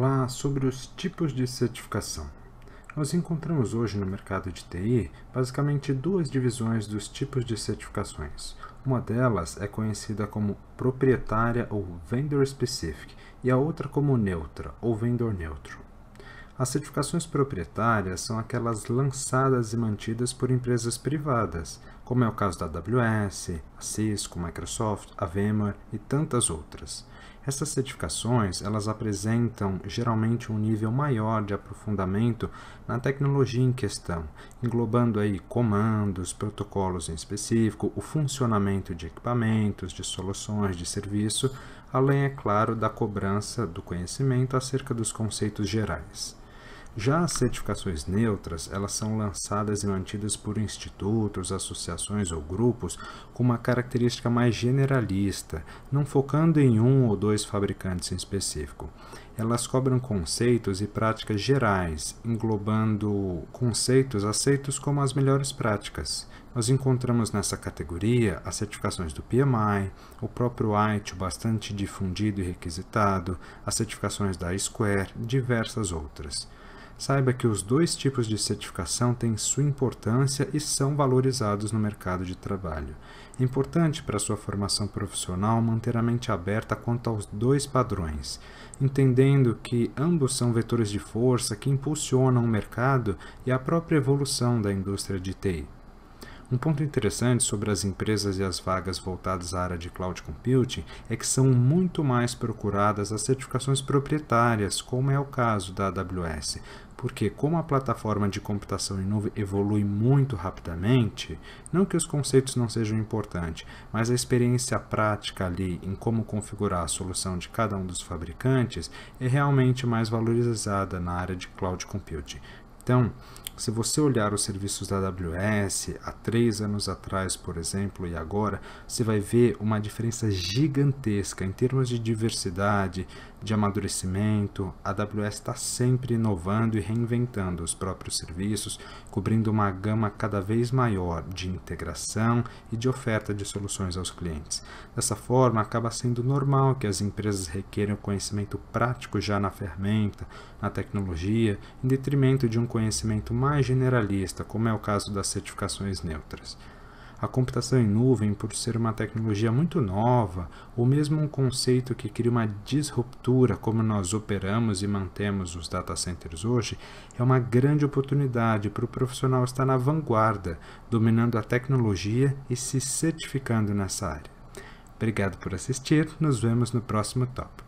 Olá, sobre os tipos de certificação. Nós encontramos hoje no mercado de TI basicamente duas divisões dos tipos de certificações. Uma delas é conhecida como proprietária ou vendor specific e a outra como neutra ou vendor neutro. As certificações proprietárias são aquelas lançadas e mantidas por empresas privadas, como é o caso da AWS, a Cisco, Microsoft, a VMware e tantas outras essas certificações, elas apresentam geralmente um nível maior de aprofundamento na tecnologia em questão, englobando aí comandos, protocolos em específico, o funcionamento de equipamentos, de soluções de serviço, além, é claro, da cobrança do conhecimento acerca dos conceitos gerais. Já as certificações neutras, elas são lançadas e mantidas por institutos, associações ou grupos com uma característica mais generalista, não focando em um ou dois fabricantes em específico. Elas cobram conceitos e práticas gerais, englobando conceitos aceitos como as melhores práticas. Nós encontramos nessa categoria as certificações do PMI, o próprio it bastante difundido e requisitado, as certificações da Square, diversas outras saiba que os dois tipos de certificação têm sua importância e são valorizados no mercado de trabalho. É importante para sua formação profissional manter a mente aberta quanto aos dois padrões, entendendo que ambos são vetores de força que impulsionam o mercado e a própria evolução da indústria de TI. Um ponto interessante sobre as empresas e as vagas voltadas à área de cloud computing é que são muito mais procuradas as certificações proprietárias, como é o caso da AWS, porque como a plataforma de computação em nuvem evolui muito rapidamente, não que os conceitos não sejam importantes, mas a experiência prática ali em como configurar a solução de cada um dos fabricantes é realmente mais valorizada na área de cloud computing. Então, se você olhar os serviços da AWS há três anos atrás, por exemplo, e agora, você vai ver uma diferença gigantesca em termos de diversidade, de amadurecimento. A AWS está sempre inovando e reinventando os próprios serviços, cobrindo uma gama cada vez maior de integração e de oferta de soluções aos clientes. Dessa forma, acaba sendo normal que as empresas requeram conhecimento prático já na ferramenta, na tecnologia, em detrimento de um conhecimento conhecimento mais generalista, como é o caso das certificações neutras. A computação em nuvem, por ser uma tecnologia muito nova, ou mesmo um conceito que cria uma disruptura como nós operamos e mantemos os data centers hoje, é uma grande oportunidade para o profissional estar na vanguarda, dominando a tecnologia e se certificando nessa área. Obrigado por assistir, nos vemos no próximo tópico.